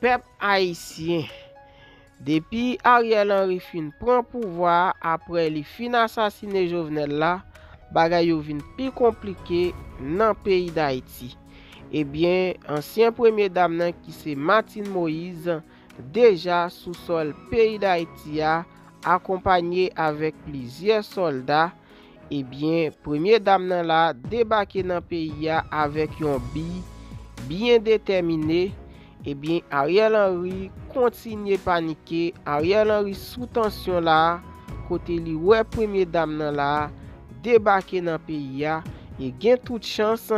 pep haisyen. Depi Ariel Henry Finn pran pouvoar apre li fin asasine jovenel la, bagay yovin pi komplike nan peyi da iti. Ebyen, ansyen premye damnan ki se Martine Moïse deja sou sol peyi da iti a, akompanye avek plizye solda. Ebyen, premye damnan la debake nan peyi a avek yon bi biyen detemine Ebyen, Ariel Henry kontinye panike, Ariel Henry soutansyon la, kote li we premye dam nan la, debake nan piya, e gen tout chans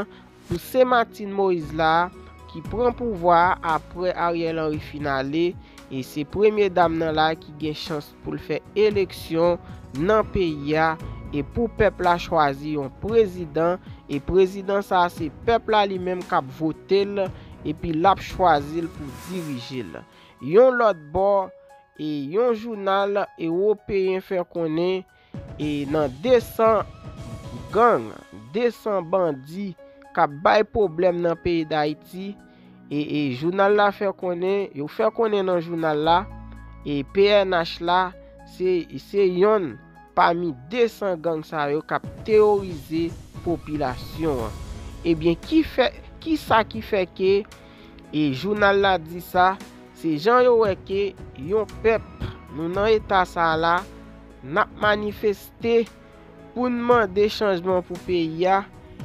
pou se Matin Moïse la, ki pran pouvwa apre Ariel Henry finali, e se premye dam nan la ki gen chans pou l fè eleksyon nan piya, e pou pepla chwazi yon prezident, e prezident sa se pepla li menm kap votel la, epi lap chwazil pou dirijil yon lot bo yon jounal e ou peyen fè konen e nan desan gang desan bandi kap bay problem nan peye da iti e jounal la fè konen e ou fè konen nan jounal la e PNH la se yon pami desan gang sa yo kap teorize popilasyon e eh bien ki fè Ki sa ki feke, e jounal la di sa, se jan yo weke, yon pep nou nan eta sa la, nap manifeste pou nman de chanjman pou peya,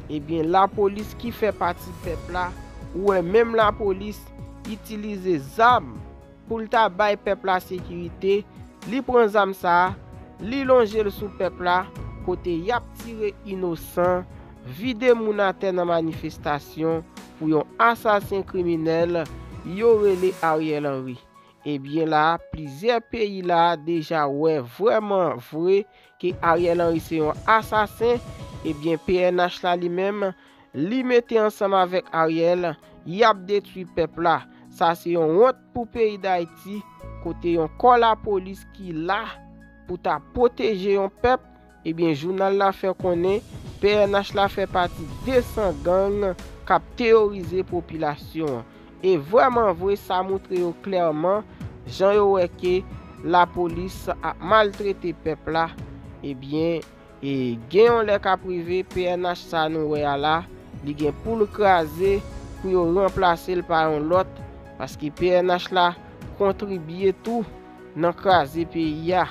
e bin la polis ki fe pati pepla, ou e menm la polis itilize zam pou lta bay pepla sekirite, li pren zam sa, li lonje l sou pepla, kote yap tire inosan, vide moun anten nan manifestasyon pou yon asasin kriminel yorele Ariel Henry. Ebyen la, plizèr peyi la, deja wè, vwèman vwè, ki Ariel Henry se yon asasin, ebyen PNH la li mèm, li mette ansam avèk Ariel, yap detwi pep la. Sa se yon wot pou peyi d'Haïti, kote yon kol la polis ki la, pou ta poteje yon pep, Ebyen jounal la fè konen PNH la fè pati 200 gang Kap teorize popilasyon E vwaman vwe sa moutre yo klerman Jan yo weke la polis a maltrete pepla Ebyen e gen yon lek aprive PNH sa nou weya la Li gen pou lukraze Puyo remplase l pa yon lot Paske PNH la kontribye tou Nankraze pe ya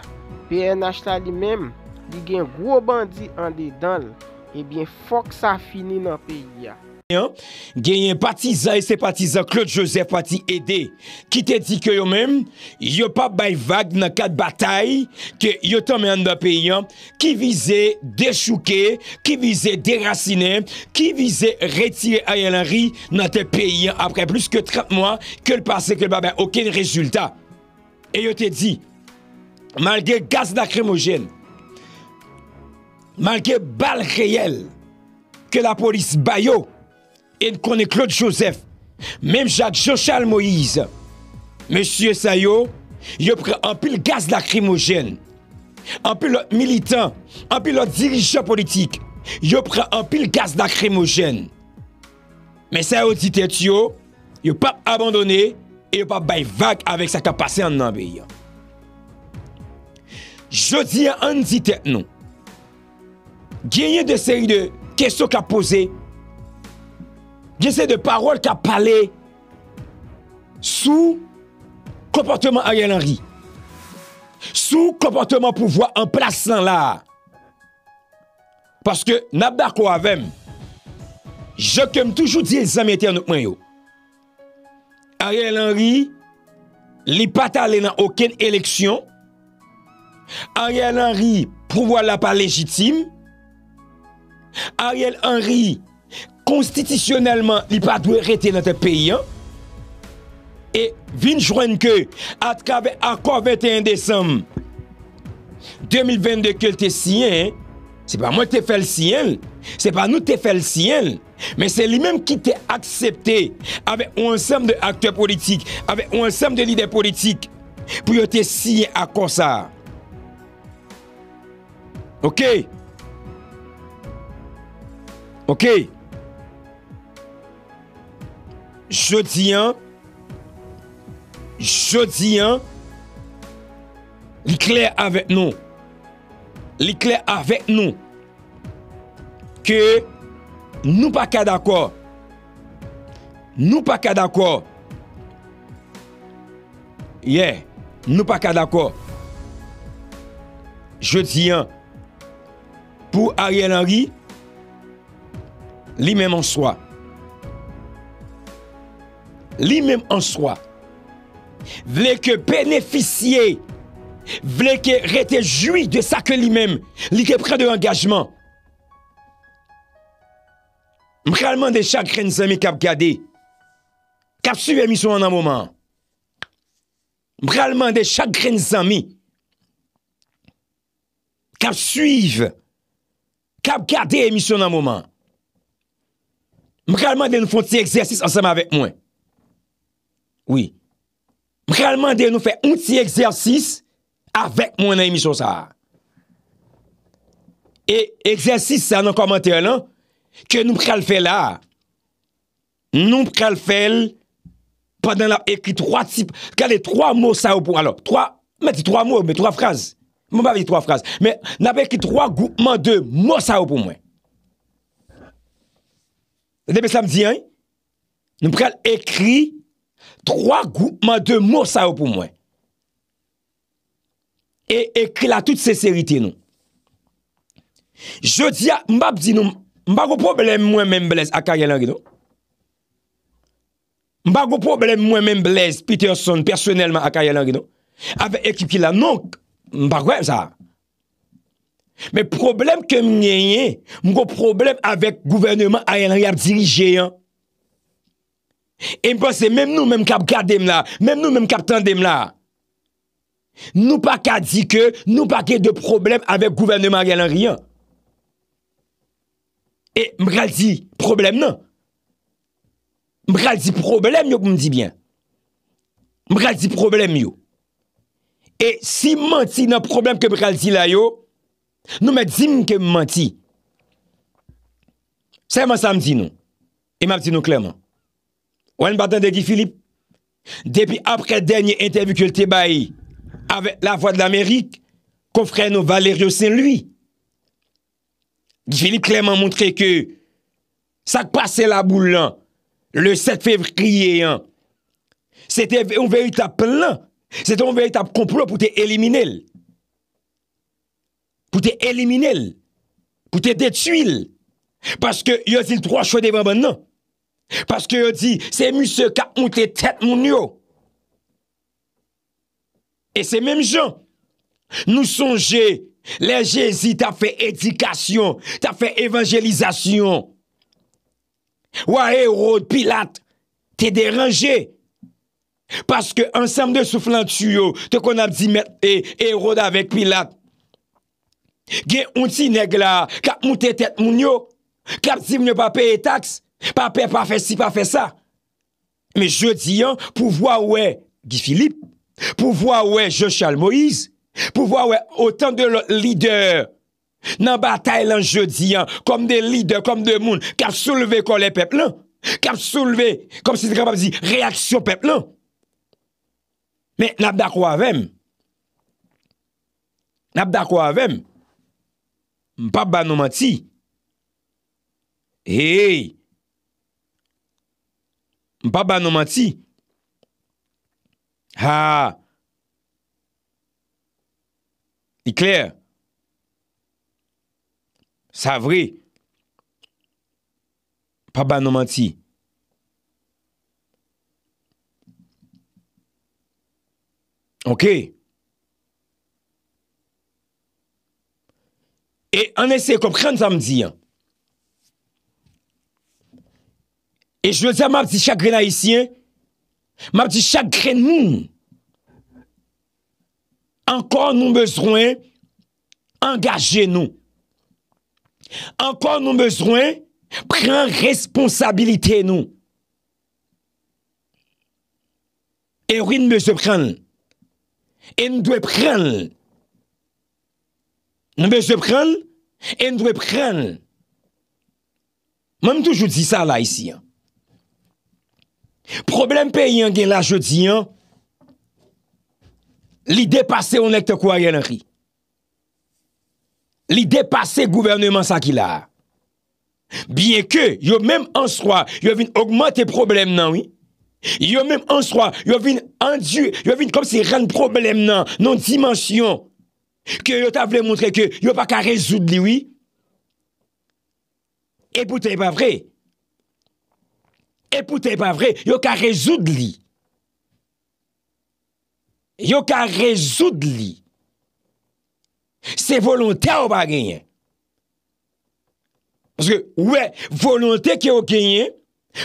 PNH la li mem li gen gro bandi an de dal, e eh bien fok sa fini nan peyi ya. Gen yon patiza e se patiza, Claude Joseph pati ede, ki te di ke yo men, yo pa bay vag nan kat batay, ke yo to men an nan peyi ya, ki vize dechouke, ki vize derasine, ki vize reti a yon lanri nan te peyi ya, apre plus ke 30 mwan, ke l'pase ke l'baba, okene rezultat. E yo te di, mal gen gaz nan kremogen, manke bal reyel ke la polis bayo en konen Claude Joseph, menm Jacques-Joachal Moïse, monsie Sayo, yo pre anpil gaz la kremogen, anpil lor militant, anpil lor dirijan politik, yo pre anpil gaz la kremogen. Men Sayo ditet yo, yo pap abandonne, yo pap bay vak avèk sa kapase an nabeya. Jodi an ditet nou, genye de seri de kesyo ka pose genye se de parol ka pale sou komporteman Ariel Henry sou komporteman pouvoi an plas lan la paske nap da kwa avem jok kem toujou diye zamiate an noukman yo Ariel Henry li pata le nan oken eleksyon Ariel Henry pouvoi la pa legitime Ariel Henry Konstitisyonelman li pa dwe rete Nante peyi an E vin jwenn ke Atka ve akwa 21 Desem 2022 Ke te siyen Se pa mwen te fel siyen Se pa nou te fel siyen Men se li menm ki te aksepte Ave ou ansem de akte politik Ave ou ansem de lider politik Pou yo te siyen akwa sa Ok Ok Ok, je diyan, je diyan, li kler avèk nou, li kler avèk nou, ke nou pa ka d'akor, nou pa ka d'akor, yeah, nou pa ka d'akor, je diyan, pou Ariel Henry, Li mèm an swa. Li mèm an swa. Vle ke peneficye. Vle ke rete jwi de sa ke li mèm. Li ke pre de engajman. Mrelman de chakren zami kap gade. Kap suyve misyon nan mouman. Mrelman de chakren zami. Kap suyve. Kap gade misyon nan mouman. m kèl mande nou fè un ti eksersis ansèm avèk mwen. Oui. M kèl mande nou fè un ti eksersis avèk mwen na imi chosa. E eksersis sa nan komantè lan, kè nou m kèl fè la. Nou m kèl fèl padan la ekri troa tip, kèl de troa mò sa ou pou mwen. Alors, troa, mè di troa mò, mè troa fraz. M mè pa di troa fraz. Mè, n ap ekri troa goupman de mò sa ou pou mwen. Ndebe samdi an, nou preal ekri 3 goupman de mou sa ou pou mwen. E ekri la tout seserite nou. Je diya, mbap di nou, mbago problem mwen men blez akayelan gido. Mbago problem mwen men blez Peterson personelman akayelan gido. Ave ekip ki la nou, mbago mwen sa ou. Mwen problem ke mnenye, mwen ko problem avek gouvernement a yalan riyan dirije yon. E mwen pense, mwen nou mwen kap kade mla, mwen nou mwen kap tande mla. Nou pa ka di ke, nou pa ke de problem avek gouvernement a yalan riyan. E mwen kal di problem nan. Mwen kal di problem yo kwen mwen di bien. Mwen kal di problem yo. E si mwen ti nan problem ke mwen kal di la yo, Nou mè di mke mè ti Se mè sa m di nou E mè di nou klemou Ouè m bè dè de di Filip Depi apre denye intervi kèl te bayi Avè la voie d'Amérique Kofreno Valerio sen lui Di Filip klemou mwontre ke Sak pase la bou lè Le 7 fevriye Sète on vey utap lè Sète on vey utap komplot pou te elimine lè pou te elimine l, pou te detuil, paske yo zil 3 chwe devan ban nan, paske yo zi, se mus se kap moun te tet moun yo, e se menm jan, nou sonje, leje zi ta fe edikasyon, ta fe evanjelizasyon, waa erode pilat, te deranje, paske ansam de souflantuyo, te konam zi mette erode avèk pilat, gen unti neg la, kap moutetet moun yo, kap zivnyo pa pe etaks, pa pe pa fe si pa fe sa, me je diyan, pou vwa we, gi Filip, pou vwa we, Jochal Moïse, pou vwa we, otan de lode lider, nan ba Taylan je diyan, kom de lider, kom de moun, kap souleve kole pep lan, kap souleve, kom si de krap ap zi, reaksyon pep lan, men, nan ap da kwa vem, nan ap da kwa vem, Mpap ba nou mati? Hey! Mpap ba nou mati? Ha! Ikler! Sa vre! Mpap ba nou mati? Ok! Ok! E ane se kompren zanm di an. E j nou zan ma pti chagre nan isi an. Ma pti chagre nou. Ankor nou bezwen angaje nou. Ankor nou bezwen pren responsabilite nou. E ouy nou bezwen pren. E nou dwe pren l. Nou vej de pren, en nou vej pren. Mwen m e toujou di sa la isi. Problem pe yon gen la, jodi, li depase on ek te kwa gen an ki. Li depase gouverneman sa ki la. Biye ke, yo menm answa, yo vin augmente problem nan, oui? Yo menm answa, yo vin andu, yo vin kom se ren problem nan, non dimensyon. Kyo yo ta vle montre ke yo pa ka rezoud li oui E pouten pa vre E pouten pa vre yo ka rezoud li Yo ka rezoud li Se volonte a ou pa genyen Panske oue, volonte ki yo genyen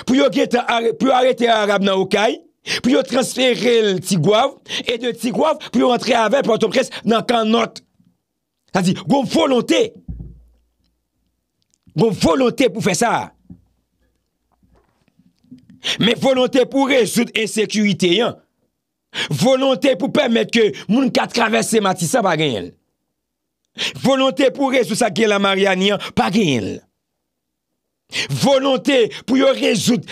Pou yo gete, pou arete Arab nan ou kaye pou yo transfere l tigwav e de tigwav pou yo rentre ave pou yo ton pres nan kan not sa di goun volonte goun volonte pou fe sa men volonte pou rejout ensekuiteyan volonte pou pemet ke moun kat kravese matisa bagayel volonte pou rejout sa gela mariani an bagayel Volonte pou yo rezout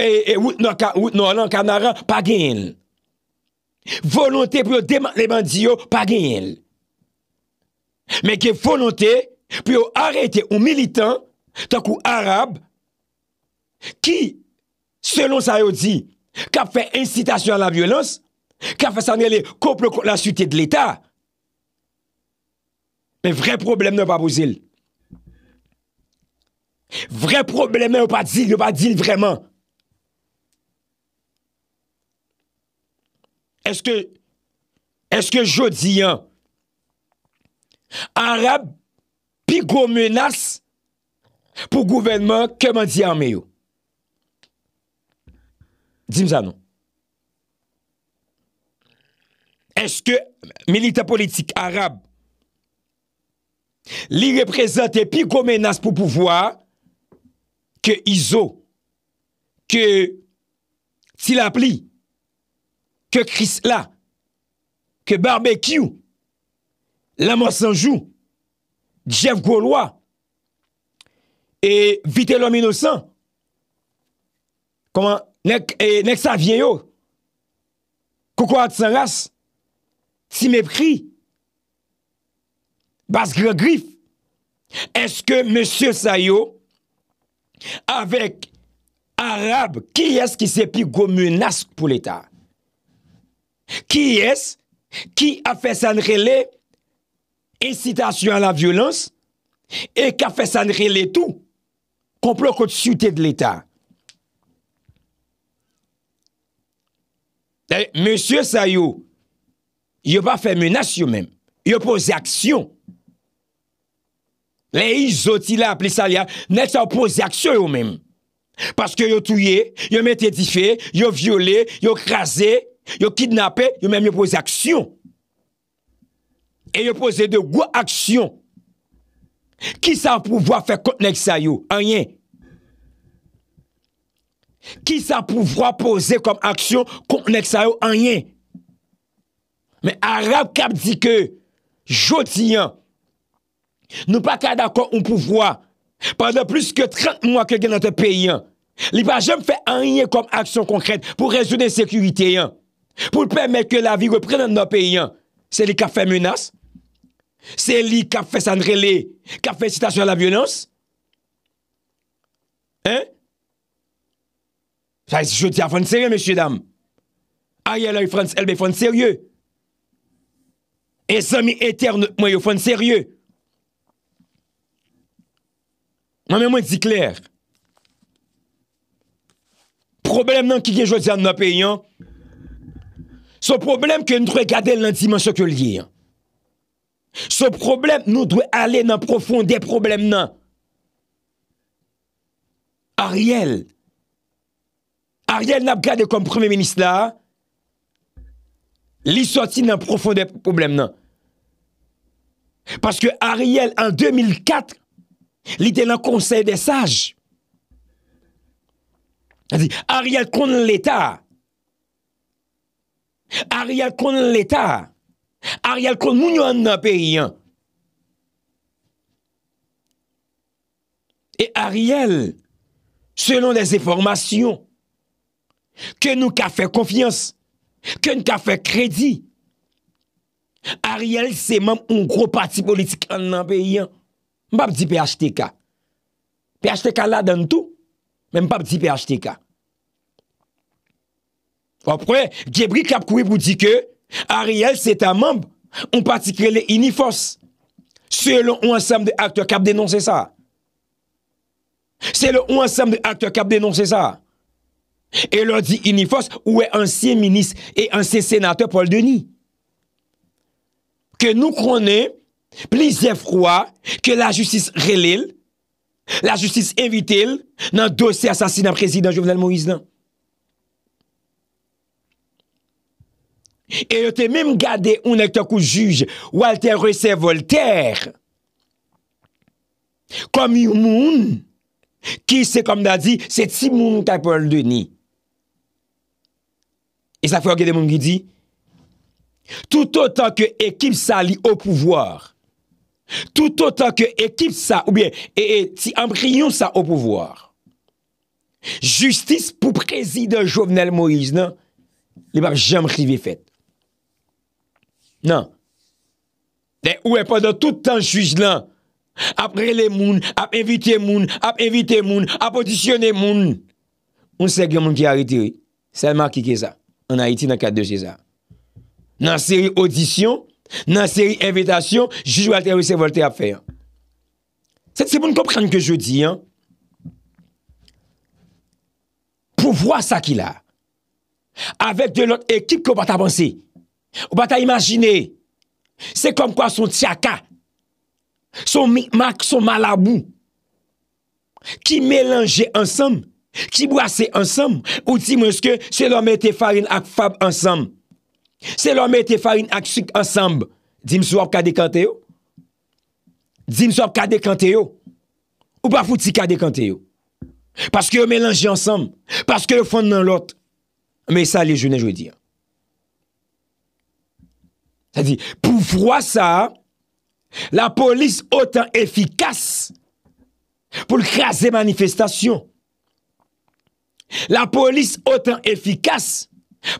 eh, eh, Wout nou lan kanara Pa gen el Volonte pou yo demandio Pa gen el Men ke volonte Pou yo arete ou militan Tak ou arab Ki selon sa yo di Kap fe incitasyon an la vyolans Kap fe sanyele Kop le la sute de l'eta Men vre problem Ne pa pou zil Vre probleme ou pa dil, ou pa dil vreman. Eske, eske jodi an, Arab pi gomenas pou gouvenman keman di an meyo? Dim zanon. Eske, milita politik Arab, li reprezenten pi gomenas pou pouvoi, ke Izo, ke Tilapli, ke Krisla, ke Barbekiou, Lama Sanjou, Jeff Goulois, e Vitellomino San, e, nek sa vye yo, koukou at Sanras, ti me pri, bas Gregrif, eske Monsie Saio, Avèk arabe, ki es ki se pi gò mè nask pou l'Etat? Ki es, ki a fè sanre lè incitasyon an la violans, e ka fè sanre lè tou, komplo kòt sute d'l'Etat. Eh, Monsie Sayou, yo pa fè mè nask yo mèm, yo pose aksyon, Lè yi zoti lè ap li sa li an, nek sa ou pose aksyon yo mèm. Paske yo touye, yo metedife, yo viole, yo krasè, yo kidnapè, yo mèm yo pose aksyon. E yo pose de gwa aksyon. Ki sa pouvo a fè kontenek sa yo? Anyen. Ki sa pouvo a pose kom aksyon kontenek sa yo? Anyen. Mè Arab Kab di ke, joti yon, Nou pa ka da kon ou pou vwa pa de plus ke 30 mwa ke gen notre peyi an. Li pa jem fe anye kom aksyon konkret pou rejou de sekurite an. Pou l'pemmet ke la vi reprenan nan peyi an. Se li ka fe menas? Se li ka fe sandrele? Ka fe sitasyon la vyonans? Hein? Sa y se jouti a fon serye, mes chidam. A yel ay fon serye. E zomi etern mwen yo fon serye. A yel ay fon serye. Maman mais moi, je clair. Problème qui est aujourd'hui dans notre pays, ce problème que nous devons regarder dans la dimension que lié. Ce problème, nous devons aller dans le profond des problèmes. Ariel. Ariel n'a pas gardé comme premier ministre là. Il sortit dans le profond des problèmes. Parce que Ariel, en 2004, Li de la konsey de saj. A di, Ariel koun l'Etat. Ariel koun l'Etat. Ariel koun moun yo an nan peyi an. E Ariel, selon des informasyon, ke nou ka fe konfians, ke nou ka fe kredi, Ariel se mem un gro pati politik an nan peyi an. Mpap di PHTK. PHTK la dan tou, men mpap di PHTK. Fapre, Gyebri kap kouye pou di ke, Ariel se ta mamp, on patikre le inifos, se lon ou ansam de akte kap denonsen sa. Se lon ou ansam de akte kap denonsen sa. E lon di inifos, ou e ansi minis, e ansi senate Paul Denis. Ke nou konen, Plis effroi ke la justis relil, la justis evitel, nan dosi asasinan prezident Jovenel Moïse lan. E yo te mem gade un ekte kou juj, Walter R.S. Voltaire, komi moun, ki se kom da di, se ti moun takpon l'deni. E sa fè yon gade moun ki di, tout otan ke ekip sa li ou pouvoir, Tout an tan ke ekip sa oubyen e ti amriyon sa ou pouvwar. Justice pou prezident Jovenel Moïse nan, li bak jam chive fèt. Nan. De ouwe, pandan tout an chvij lan. Apre le moun, ap evite moun, ap evite moun, ap odisyon le moun. Un segye moun ki a iti, selman ki keza. An a iti nan kat de cheza. Nan seri odisyon, nan seri invitasyon, jijou alteri se volte a fer. Se te sepoun komprenn ke jodi, pou vwa sa ki la, avek de lot ekip ke ou bat a bansi, ou bat a imajine, se kom kwa son tiaka, son mikmak, son malabou, ki melange ansam, ki brase ansam, ou di monske, se lomete farin ak fab ansam, Se lò mè te fà yon aksik ansamb, di m sou ap kade kante yo? Di m sou ap kade kante yo? Ou pa fouti kade kante yo? Paske yo mèlange ansamb, paske yo fònd nan lot, mè sa li jounen jwè di. Sa di, pou fwa sa, la polis otan efikas pou l'krasè manifestasyon. La polis otan efikas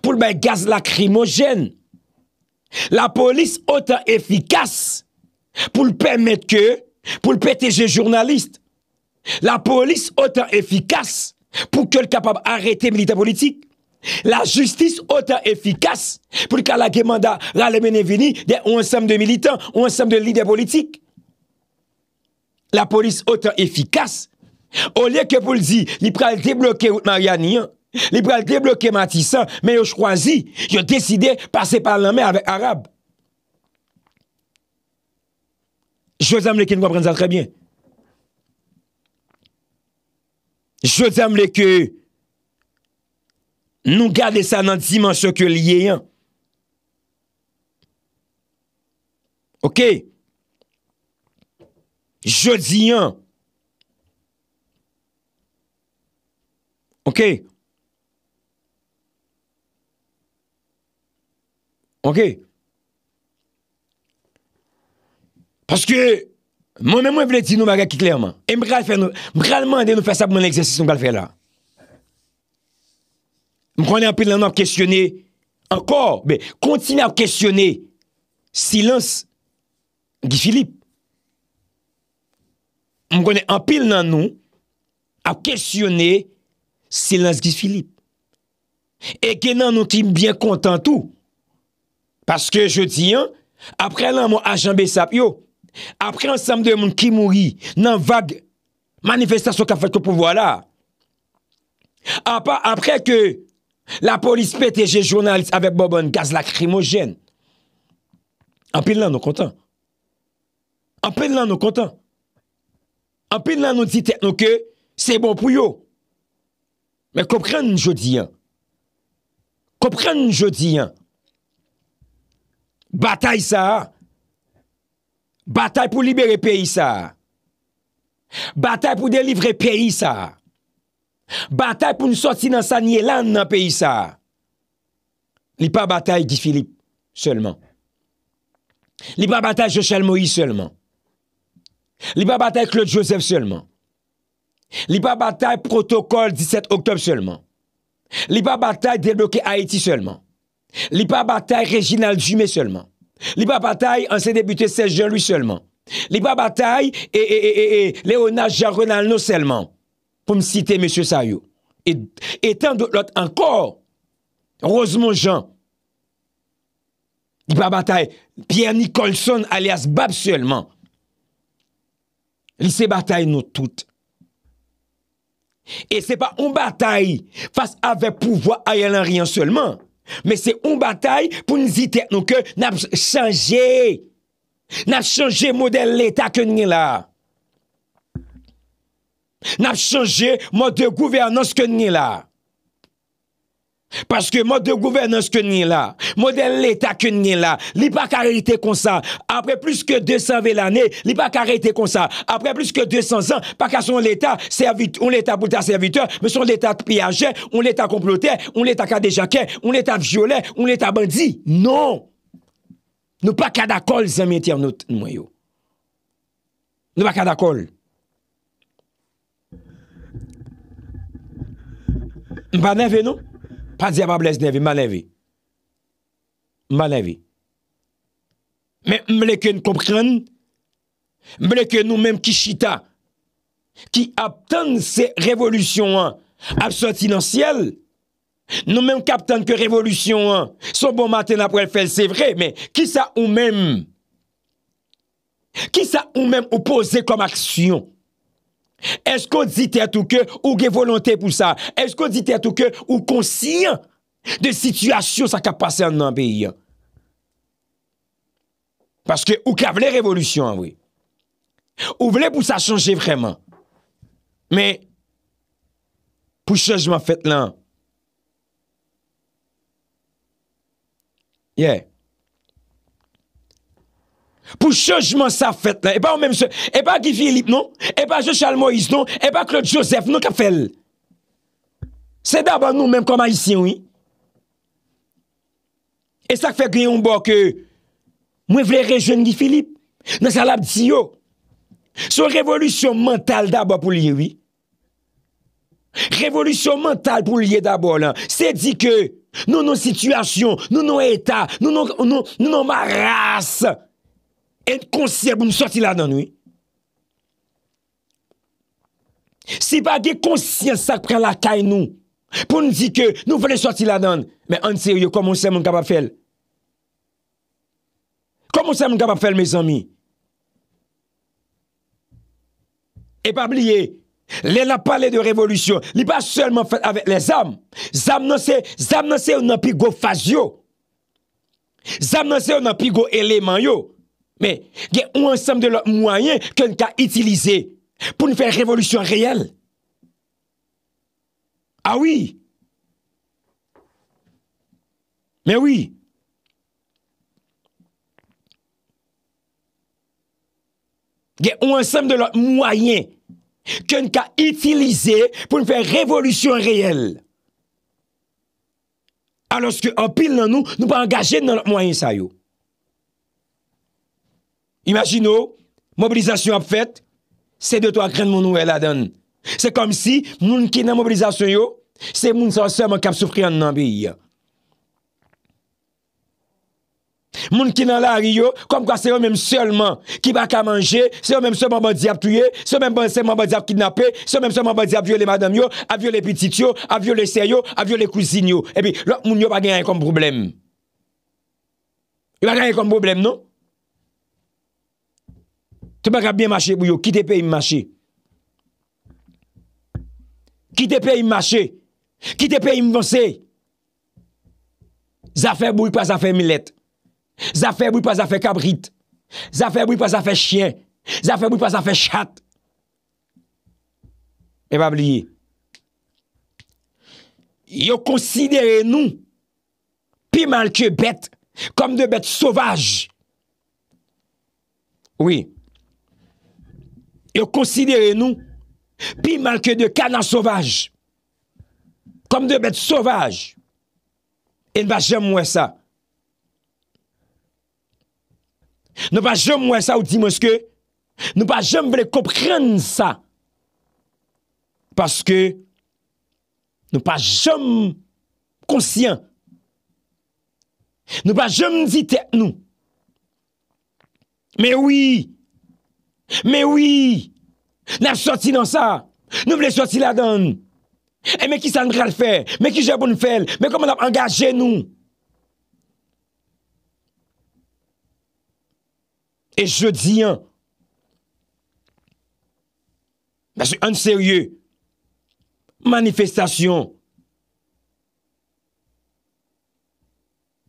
pou mwen gaz lakrimojen, la polis otan efikas, pou l'pemmet ke, pou l'ptg jounalist, la polis otan efikas, pou ke l kapab arrete milita politik, la justis otan efikas, pou l kalage manda rale mene vini, de ou ansam de militan, ou ansam de lidia politik, la polis otan efikas, ou liye ke pou l di, li pral debloke outman yanyan, Li pral débloquer Matissan, hein, mais yo choisi, yo décidé passer par la mer avec Arabe. Je aime les qui ça très bien. Je aime les que nous gardons ça dans dimension que lié. Hein. OK. Je dis hein. OK. Ok. Paske, mwen mwen vle di nou baga ki klerman. E mwen mwen mwen mwende nou fè sa pou mwen l'exersis nou bal fè la. Mwen konen anpil nan nou ap kèsyonè, ankor, kontine ap kèsyonè, silans, gifilip. Mwen konen anpil nan nou, ap kèsyonè, silans gifilip. E gen nan nou tim bien kontantou, Paske jodi an, apre lan moun ajanbe sap yo, apre an samde moun ki mouri nan vague manifestasyon ka fad ke pou wala, apre ke la polis peteje jounalist avek bo bon gaz lakrimogen, anpil lan nou kontan. Anpil lan nou kontan. Anpil lan nou di tek nou ke se bon pou yo. Men kopren jodi an. Kopren jodi an. Bataille sa, bataille pou libere peyi sa, bataille pou delivre peyi sa, bataille pou nou soti nan sanye lan nan peyi sa, li pa bataille Guy Philippe selman, li pa bataille Jochelle Moïse selman, li pa bataille Claude Joseph selman, li pa bataille protokol 17 octob selman, li pa bataille débloke Haiti selman. Li pa batay Reginald Jumé selman. Li pa batay anse debuté Serge Jean-Louis selman. Li pa batay Leona Jean-Ronaldo selman. Poum site M. Sayou. Et tan do lot ankor Rosemont Jean. Li pa batay Pierre Nicholson alias Bab selman. Li se batay nou tout. E se pa on batay Fas ave pouvo a yalan riyan selman. Men se un batay pou nizitek nou ke nab chanje, nab chanje model l'Etat ke nye la, nab chanje model gouvernance ke nye la. Paske mode de gouvernance kwen nye la Mode de l'Etat kwen nye la Li pa kare ite konsa Apre plus ke 200 vel ane Li pa kare ite konsa Apre plus ke 200 an Pa ka son l'Etat serviteur Son l'Etat piyaje Son l'Etat comploteur Son l'Etat kadejake Son l'Etat vijole Son l'Etat bandi Non Nou pa kada kol zeminti anot Nou pa kada kol Mpa neve nou Fadze ma blez neve, ma neve. Ma neve. Men mbleke nou kompren, mbleke nou menm kishita, ki aptan se revolusyon an, apsotinansyel, nou menm kapten ke revolusyon an, son bon maten apwel fel, se vre, men kisa ou menm, kisa ou menm ou pose kom aksyon. Es kon dite atou ke ou ge volante pou sa? Es kon dite atou ke ou konsyen de situasyon sa kap pase an nan biyan? Paske ou ka vle revolusyon an wè? Ou vle pou sa chanje vreman? Mè, pou se jman fèt lan? Yey. Yey. pou chojman sa fèt la, e pa ou mèm se, e pa Guy Philippe non, e pa Jochal Moïse non, e pa Claude Joseph non kap fèl, se daba nou mèm koma isi ou yi, e sa k fèk gwen yon bo ke, mwen vle rejwen Guy Philippe, nan sa labd si yo, se revolution mental daba pou li yi ou yi, revolution mental pou li yi daba ou yi, se di ke nou nou situasyon, nou nou etat, nou nou maras, en konsyen pou nou sorti la dan, ouye. Si pa ge konsyen sa pren la kay nou, pou nou di ke nou vene sorti la dan, men anse yo, koman se moun kapap fel? Koman se moun kapap fel, me zami? E pa bliye, le la pale de revolutyon, li pa selman fel avet le zam. Zam nan se, zam nan se ou nan pi go fasyo. Zam nan se ou nan pi go eleman yo. Men, gen ou ansem de lot mwayen ken ka itilize pou nou fey revolusyon reyel. Awi. Ah Men, ou. Gen ou ansem de lot mwayen ken ka itilize pou nou fey revolusyon reyel. A, lorske opil nan nou, nou pa angaje nan lot mwayen sa yo. A, lorske opil nan nou, Imagino, mobilizasyon ap fèt, se de to akren moun nou el adan. Se kom si, moun ki nan mobilizasyon yo, se moun san seman kap soufriyan nan bi. Moun ki nan la ari yo, kom kwa seman mèm seman ki baka manje, seman mèm seman ban diap touye, seman mèm seman ban diap kinapè, seman mèm seman ban diap viole madam yo, a viole petit yo, a viole seyo, a viole kouzinyo. E pi, lò moun yo bagayan yon kom problem. Yon bagayan yon kom problem nou? Tè mè kèp biè mâché bou yo. Ki tè pe im mâché. Ki tè pe im mâché. Ki tè pe im vansè. Zafè boui pa zafè milèt. Zafè boui pa zafè kabrit. Zafè boui pa zafè chien. Zafè boui pa zafè chat. E mè bè liye. Yo konsidere nou. Pi mè lè kè bèt. Kom de bèt sovaj. Ouye. E o konsidere nou... Pi manke de kanan sovaj... Kom de bet sovaj... E nou pa jom mwen sa... Nou pa jom mwen sa ou di mwen ske... Nou pa jom vle kopren sa... Paske... Nou pa jom... Konsyen... Nou pa jom dite nou... Men wii... Me wii, nap soti nan sa, nou vle soti la dan, e me ki san gra l fè, me ki jè pou n fèl, me koman ap angaje nou. E jodi an, ba sou an serye, manifestasyon,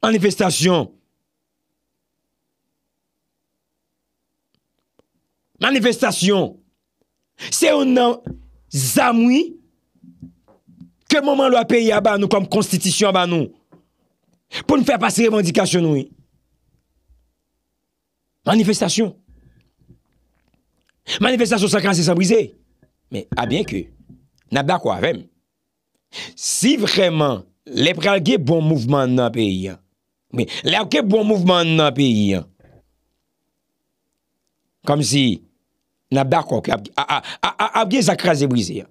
manifestasyon, Manifestasyon. Se ou nan zamwi, ke mouman lwa peyi aban nou kom konstitisyon aban nou pou nou fèr pasi revendikasyon nou. Manifestasyon. Manifestasyon sa kranse san brise. Abyen ke, nabda kwa rem. Si vreman, bon le pralge bon mouvman nan peyi. Le akè bon mouvman nan peyi. Kom si, ap ge zakrase brize.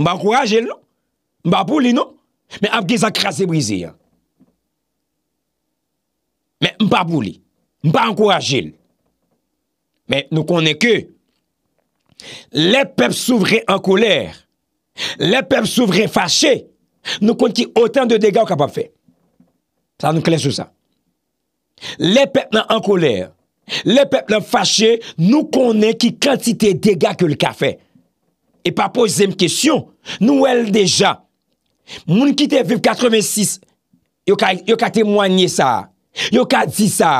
M pa ankoraje l, non? m pa apouli l, non? m pa apge zakrase brize. M pa apouli, m pa ankoraje l, m nou konen ke, le pep souvre en koler, le pep souvre fache, nou konti otan de degay w ka pa fe. Sa nou klen sou sa. Le pep nan en koler, Le pep lop fache, nou konen ki kantite dega ke lka fe. E pa pose zem kesyon, nou el deja. Moun ki te vive 86, yo ka temwanye sa. Yo ka di sa.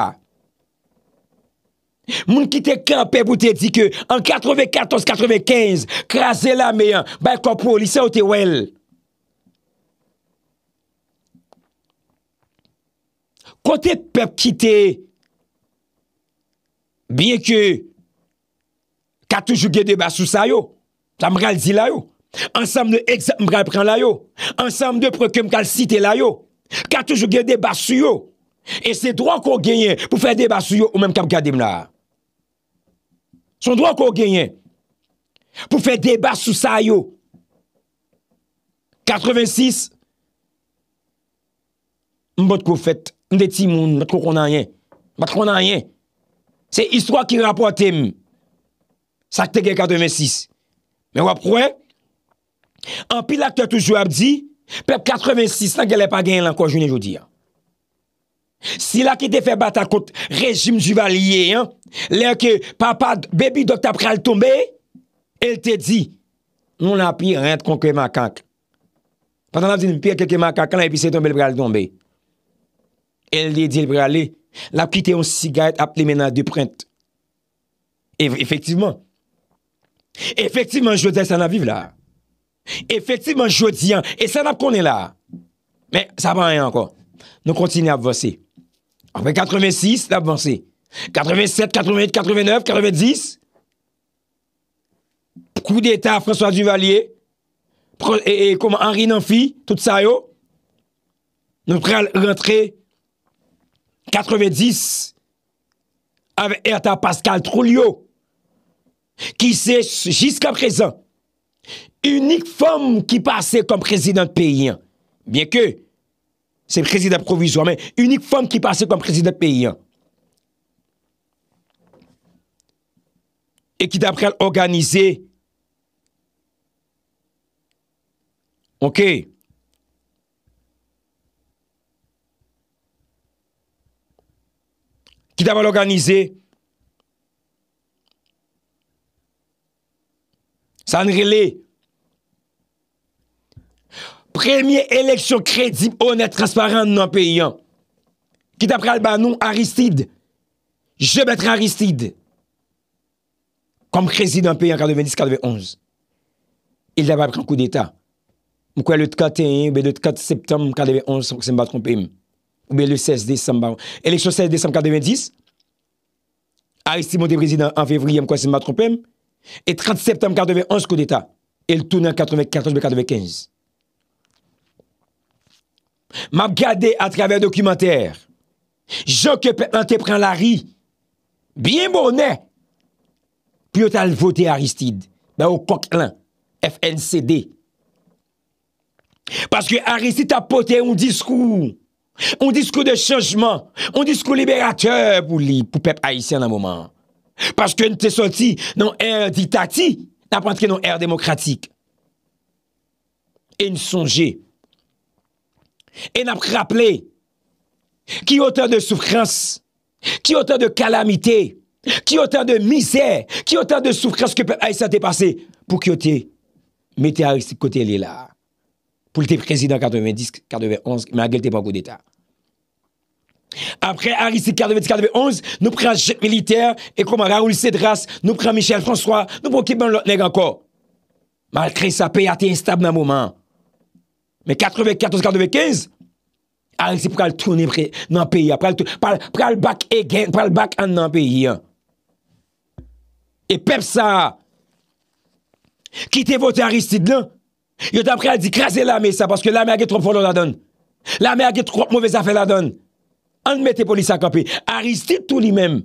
Moun ki te krepe, pou te di ke, an 94-95, krasen la meyan, bay kopo, lisa ou te wel. Kote pep ki te... Biye ki katou jougye deba sou sa yo, sa mre al zi la yo, ansam de ekza mre al pren la yo, ansam de preke mkal site la yo, katou jougye deba sou yo, e se dron kon genyen pou fè deba sou yo, ou menm kam gade mla. Se dron kon genyen pou fè deba sou sa yo, 86 Mbote kon fèt, mbote ti moun, mbote kon anyen, mbote kon anyen, Se istwa ki rapote m, sakte gen 426. Men wap prwen, an pi lak te toujou ap di, pep 86, sanke lè pa gen lankwa jounen joudi an. Si lak ite fe bat akout rejim jivalye an, lè an ke papa, bebi do ta pral tombe, el te di, nou l'apir rent konkre makak. Patan ap di, pi lak te toujou ap di, lè an pi se tombe l pral tombe. El li di l pral li, La quitté un cigarette appelée maintenant de printe. effectivement. Effectivement, je dis ça n'a vivre là. Effectivement, je dis, et ça n'a pas là. Mais ça va rien encore. Nous continuons à avancer. Après 86, avancé 87, 88, 89, 90. Coup d'État, François Duvalier. Et, comment Henri Nanfi, tout ça, yo. Nous prenons rentrer 90 avec Erta Pascal Trulio, qui c'est jusqu'à présent unique femme qui passait comme président de pays. Bien que c'est président provisoire, mais unique femme qui passait comme président de pays. Et qui d'après organisé. OK. ki d'a val organize Sanrele Premye eleksyon kredi onet transparent nan peyan ki d'a pral banon Aristide Je betre Aristide kom krezid nan peyan kadeve 10, kadeve 11 il d'a val pren kou d'eta mkwe lout kate, mkwe lout kate septem kadeve 11, mkwen se mba trompe m Eleksyon 16 décembre 90 Aristide Monteprezid En fevri Et 30 septembre 91 Et le tournant 94-95 M'am gade a travers Dokumenter Joke entepren Larry Bien mounen Pyo tal vote Aristide Da ou kok lan FNCD Paske Aristide tapote Un diskoum Un diskou de chanjman, un diskou liberateur pou pep Aïsian nan mouman. Pache kwen te solti nan er di tati, nan pantke nan er demokratik. En sonje, en ap rapple ki yon tan de soufrans, ki yon tan de kalamite, ki yon tan de mizè, ki yon tan de soufrans ke pep Aïsian te pase pou ki yon te mette kote li la. pou li te prezidant 90, 90, 90, 90, Mè a gelte pa kou d'état. Apre, an rizik 90, 90, 90, 90, nou pran jete militer, e koman ra ou lise dras, nou pran Michel François, nou pran Kipman lèk an kon. Mè a l kres apè yate instab nan mouman. Mè 94, 95, an rizik pral tourne nan piya, pral bak an nan piya. E pep sa, ki te vote an rizik dlim, Yot apre a di kraser la me sa, paske la me a ge trop fondon la don. La me a ge trop mouvez a fe la don. Anmete polisa kapi, a ristit tout li men.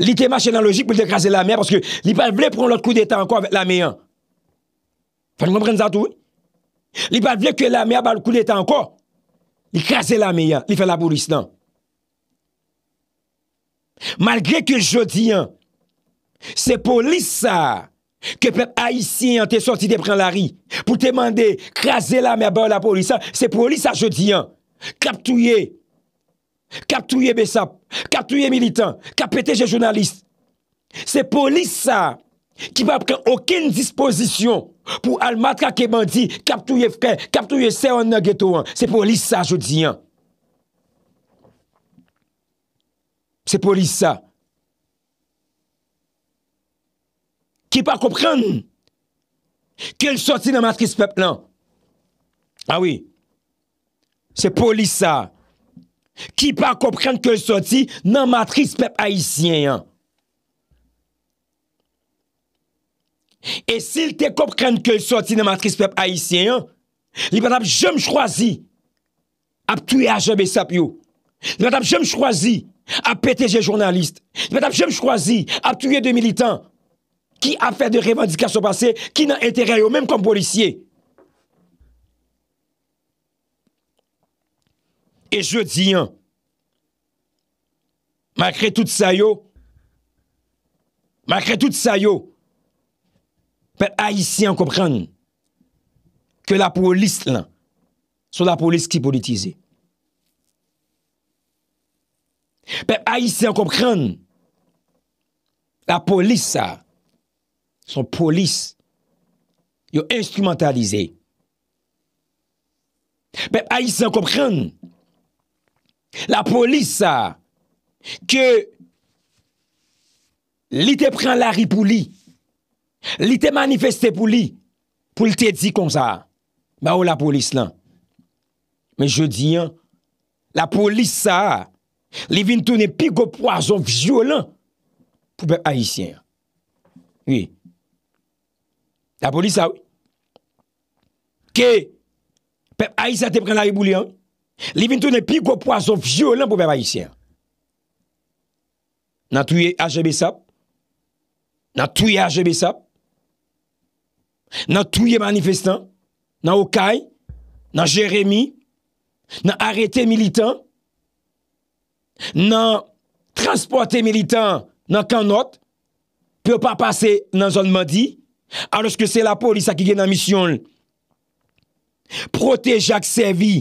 Li te machinan logik pou li de kraser la me, paske li pa vle proun lot kou de ta anko avet la me an. Fany kon pren zato? Li pa vle kwe la me a bal kou de ta anko, li kraser la me an, li fe la polis nan. Malgre ke jodi an, se polisa sa, Kepèp haïsien an te sorti te pren la ri Pou te mande krasè la mèbè ou la polisa Se polisa jodi an Kaptouye Kaptouye besap Kaptouye militant Kaptouye jè jounalist Se polisa Ki pa pren okèn disposisyon Pou al matra ke mandi Kaptouye fre Kaptouye se an nè gètou an Se polisa jodi an Se polisa Se polisa Ki pa kopren ke l soti nan matris pep lan. Awi. Ah Se polisa. Ki pa kopren ke l soti nan matris pep haisyen yan. E sil te kopren ke l soti nan matris pep haisyen yan. Li patap jem chwazi ap tuye Ajebe Sapyo. Li patap jem chwazi ap PTG Jornalist. Li patap jem chwazi ap tuye De Militan. Ki a fè de revendikasyon pase, ki nan enterè yo, mèm kon policye. E je di yon, makre tout sa yo, makre tout sa yo, pe a yisi an kompran ke la polis lan, sou la polis ki politize. Pe a yisi an kompran, la polis sa, son polis, yo instrumentalize. Pep a yi san kompran, la polis sa, ke, li te pran lari pou li, li te manifestè pou oh, li, pou li te di kon sa, ba ou la polis lan. Men je di, la polis sa, li vin toune pigopwazon vjolan, pou pep a yi syen. Oui, La polis sa ah wè. Ke, pep ayisa te pren la e boulyan, li vintou ne pi kwa po aso vyo lan pou pep ayisyen. Nan touye HGBSAP, nan touye HGBSAP, nan touye manifestant, nan Okai, nan Jeremie, nan arete militant, nan transporte militant nan kanot, pou pa pase nan zon madi, aloske se la polis akige nan misyon protejak se vi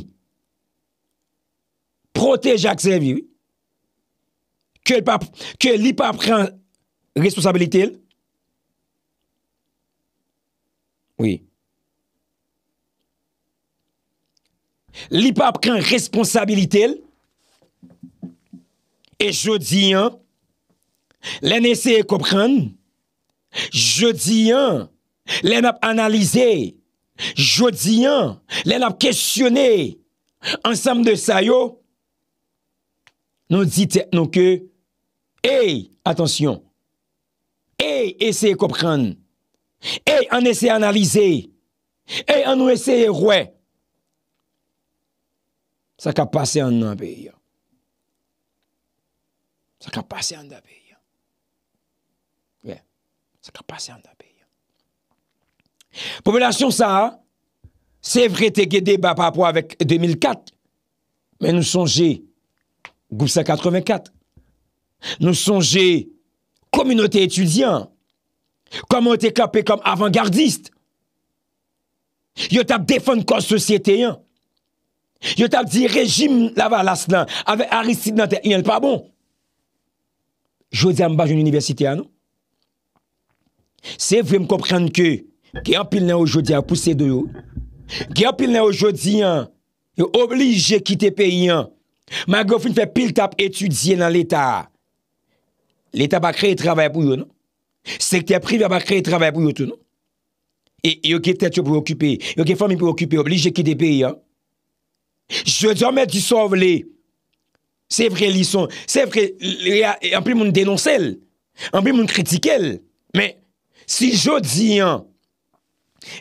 protejak se vi ke li pa pran responsabilitel oui li pa pran responsabilitel e jodi le nese e kopran ou Jodi an, lè nap analize, jodi an, lè nap kèsyone, ansam de sayo, nou di tèk nou kè, ey, atansyon, ey esey kopran, ey an esey analize, ey an ou esey rwè, sa ka pasey an nabey. Sa ka pasey an nabey. Se kap pase yon dabe yon. Populasyon sa, se vre te gede ba pa pou avèk 2004, men nou sonje Gouza 84. Nou sonje Komunote Etudiant, komon te kapè kom avangardist. Yo tap defon kon sosyete yon. Yo tap di rejim la va las lan avè arisid nan te yon pa bon. Jou di am baj yon universite yon nou. Se vwe m komprende ke, gen apil nan ojodi an pou sè de yo, gen apil nan ojodi an, yo oblige ki te peyi an, magon fin fè pil tap etudye nan l'Etat. L'Etat ba kreye trabè pou yo, non? Sèk te prive ba kreye trabè pou yo tout, non? E, yo ke tet yo pou okupè, yo ke fami pou okupè, oblige ki te peyi an. Je dè an mè di sov lè, se vwe lison, se vwe, en pli moun denonse lè, en pli moun kritike lè, Si jodi an,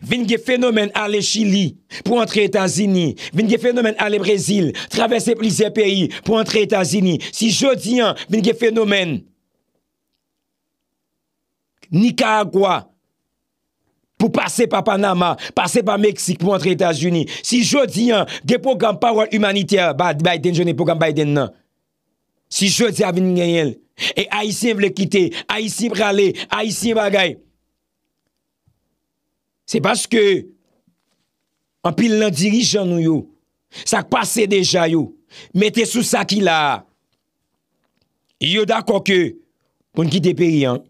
vin ge fenomen ale Chili pou entre Etats-Unis, vin ge fenomen ale Brazil, travesse plize peyi pou entre Etats-Unis, si jodi an, vin ge fenomen Nicaragua pou pase pa Panama, pase pa Meksik pou entre Etats-Unis, si jodi an, ge program Power Humanitarian, ba, Biden jone, program Biden nan, si jodi an, vin gen yel, e Aisim vle kite, Aisim rale, Aisim bagay, Se baske an pil nan dirijan nou yo. Sa kpase deja yo. Mete sou sa ki la. Yo da koke pou nkite peri an.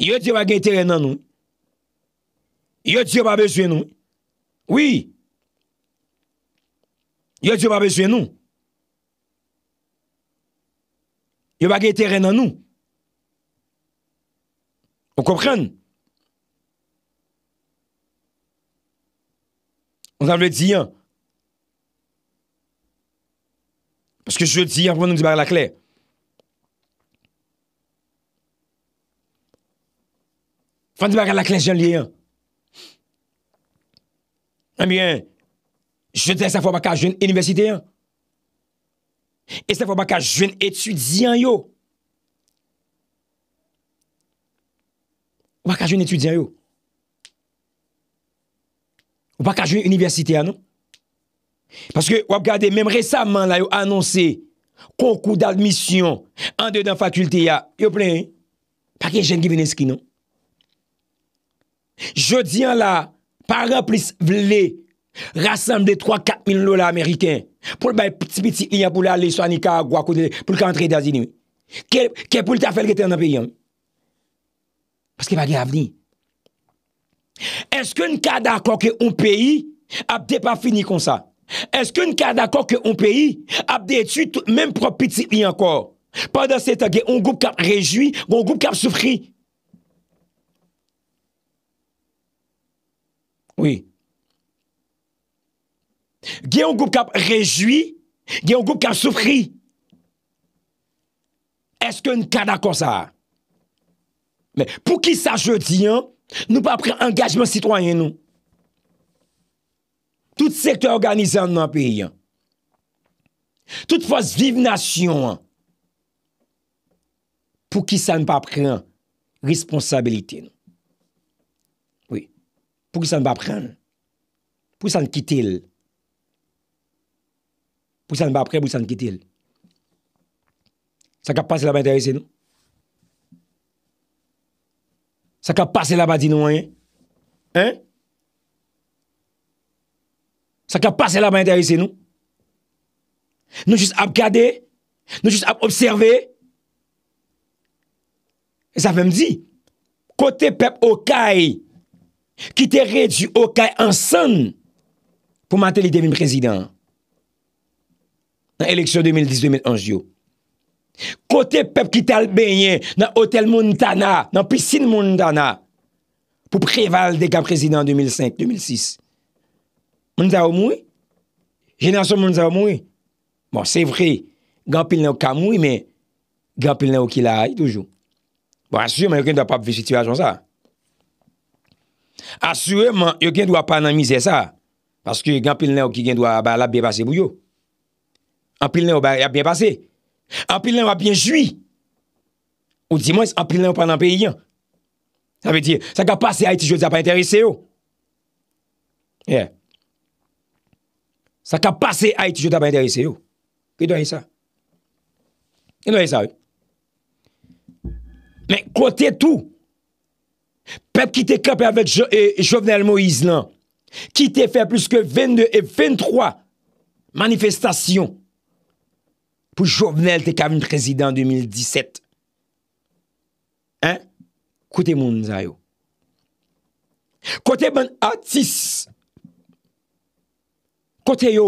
Yo diyo ba gen teren nan nou. Yo diyo ba bezwen nou. Oui. Yo diyo ba bezwen nou. Yo ba gen teren nan nou. Ou kopren? On avè di yon. Pès ke jò di yon, pou moun nou di baga lak lè. Fèm di baga lak lè, jò lè yon. An eh bi yon, jò dè sa fò baka joun enniversite yon. E sa fò baka joun etudiyan yon. Ou baka joun etudiyan yon. Ou pa ka jouni universite ya nou? Paske wap gade, menm resamman la yo anonsi koukou d'admisyon an de dan fakulte ya, yo plen, pa ki jen ki vines ki nou? Jodian la, para plis vle, rassemble 3-4 mil lola Ameriken, pou l bay piti-piti li apou la, li sanika, gwakou, pou l ka antre da zi nou. Ke pou l ta fel gete an api yon? Paske pa ki avni? Eske n ka dako ke on peyi Abde pa fini konsa Eske n ka dako ke on peyi Abde etu tout men propiti Yanko Padan seta ge on goup kap rejwi Gon goup kap soufri Oui Ge on goup kap rejwi Ge on goup kap soufri Eske n ka dako sa Pou ki sa je diyan Nou pa pren engajmen sitwanyen nou. Tout sektor organizan nan pey. Tout fos vive nation. Pou ki sa nou pa pren responsabilite nou. Oui. Pou ki sa nou pa pren. Pou ki sa nou kitil. Pou ki sa nou pa pren, pou ki sa nou kitil. Sa kap pas la pa enterese nou. Sa ka pase la ba di nou wanyen? Hein? Sa ka pase la ba interese nou? Nou jist ap kade? Nou jist ap observe? E sa fèm di? Kote pep Okai ki te re du Okai an san pou mate li devin prezident nan eleksyon 2010-2011 diyo. kote pep ki tal benyen nan hotel moun tana, nan pisine moun tana pou preval de gam prezident 2005-2006 moun tana ou moui? jenansou moun tana ou moui? bon, se vre, gampil nan wakamoui, men, gampil nan wakilay toujou bon, asye, men, yon gen dwa pap vifitivajon sa asye, men yon gen dwa pananmize sa paske gampil nan wakil gen dwa balap binpase bouyo gampil nan wakil ap binpase apil lèm wap yon jwi ou di mwen apil lèm wap an apil yon sa pe diye sa ka pase a iti jodi apan terise yo ye sa ka pase a iti jodi apan terise yo kè doye sa kè doye sa men kote tou pep ki te kapè avèt jovenel Moïse lan ki te fè plus ke 22 et 23 manifestasyon Pou chouvenel te kavine prezident 2017. Hein? Kote moun zayou. Kote ban atis. Kote yo.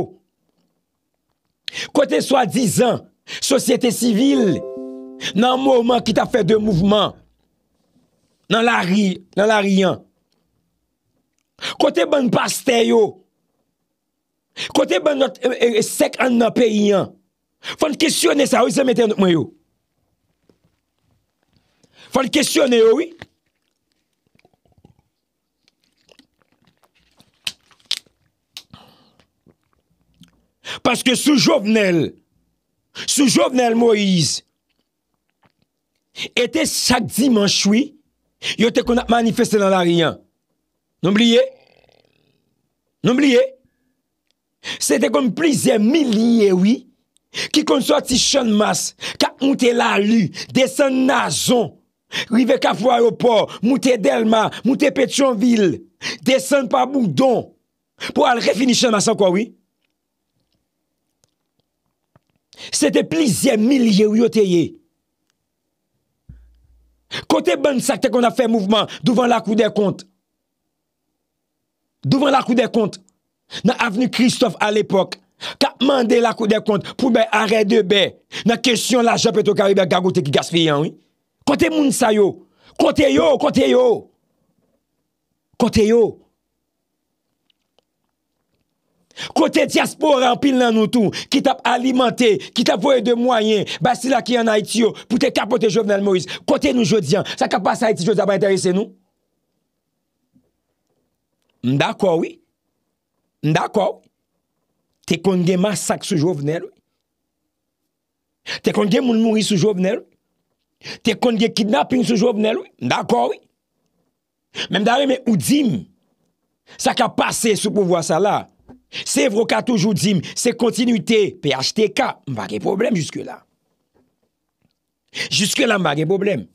Kote swadizan. Sosyete sivil. Nan mouman ki ta fe de mouvman. Nan la ri. Nan la riyan. Kote ban paste yo. Kote ban euh, euh, sek an na peyi an. Fon kisyone sa ou zem eten nou mwen yo? Fon kisyone yo, wè? Paske sou jovenel, sou jovenel Moïse, ete chak dimanche wè, yo te kon ap manifestè nan la riyan. N'oublie? N'oublie? Se te kon plize miliye wè, Ki konsorti chan mas Ka moute la lu Desen nazon Riveka fwa yo por Moute delma Moute petyon vil Desen pa mou don Po al refini chan mas an kwa wi Se te plizye milye wiyoteye Kote ban sakte kon a fe mouvman Duvan la kou de kont Duvan la kou de kont Na aveni Kristof al epok ka mande la kou de kont pou be arè de be nan kesyon la jop eto karibè gagote ki gaspe yon kote moun sa yo kote yo kote yo kote diaspo rampil nan nou tou ki tap alimentè ki tap voye de mwayen basi la ki yon ha iti yo pou te kapote jovnel Moïse kote nou jodi an sa kapasa ha iti yo zaba enterese nou mdakwa wii mdakwa wii te kon gen masak sou jo vnen wè? Te kon gen moun mouni sou jo vnen wè? Te kon gen kidnapping sou jo vnen wè? Ndakò wè? Mèm darè mè ou dim, sa ka pase sou pou wò sa la, se vro katouj ou dim, se kontinuitè, pe yach te ka, m bagè problem juske la. Juske la m bagè problem.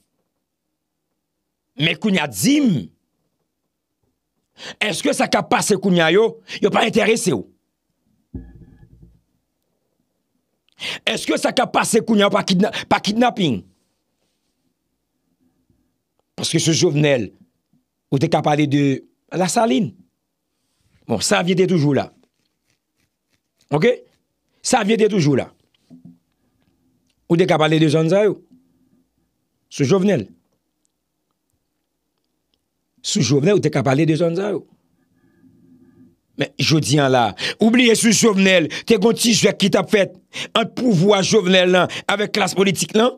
Mè kounya dim, eske sa ka pase kounya yo, yo pa interese yo. Eske sa ka pase kounyan pa kidnapping? Paske sou jovenel, ou te ka pale de la saline? Bon, sa vie te toujou la. Ok? Sa vie te toujou la. Ou te ka pale de zan zayou? Sou jovenel. Sou jovenel ou te ka pale de zan zayou? Men, jodi an la, oubliye sou jovenel, te gonti jvek ki tap fet, an pouvoi jovenel lan, avek klas politik lan,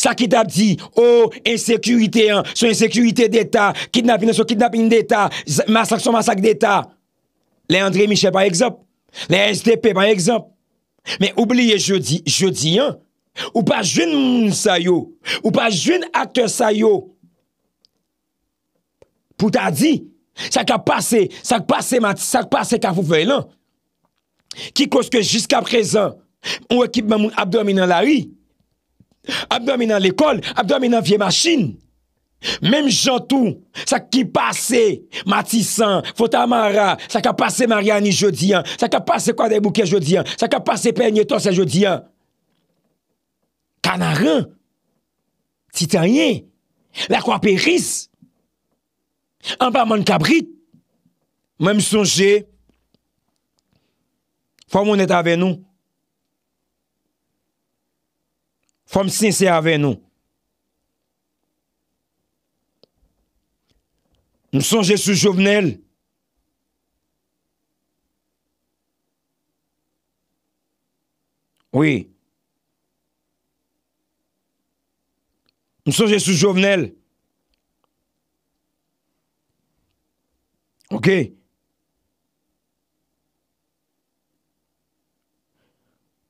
sa ki tap di, o, oh, ensekurite an, sou ensekurite deta, kitnapine sou kitnapine deta, masak son masak deta, le André Michel par exemple, le SDP par exemple, men oubliye jodi an, ou pa jwen sa yo, ou pa jwen akte sa yo, pou ta di? Saka pase, saka pase matisan, saka pase kafou fe lan. Ki koske jiska prezan, ou ekip mamoun abdome nan la ri. Abdome nan l'ekol, abdome nan vie machin. Mem jantou, saka ki pase matisan, fotamara, saka pase mariani jodian, saka pase kwa de bouke jodian, saka pase penye tose jodian. Kanaran, titanyen, lakwa peris. An pa moun kabrit. Mwen m souje, fòm moun et avè nou. Fòm sinse avè nou. Mwen m souje sou jovenel. Oui. Mwen m souje sou jovenel. Ok.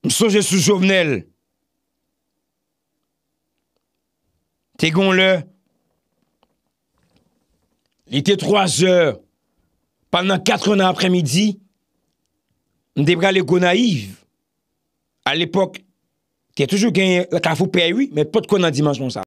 Mso jesou jovenel. Te goun le. Li te 3 zè. Pan nan 4 an apremidi. Mde bra le goun naiv. A l'epok. Te toujou genye la kafou P.A.U. Men pot kon nan Dimanche Monsal.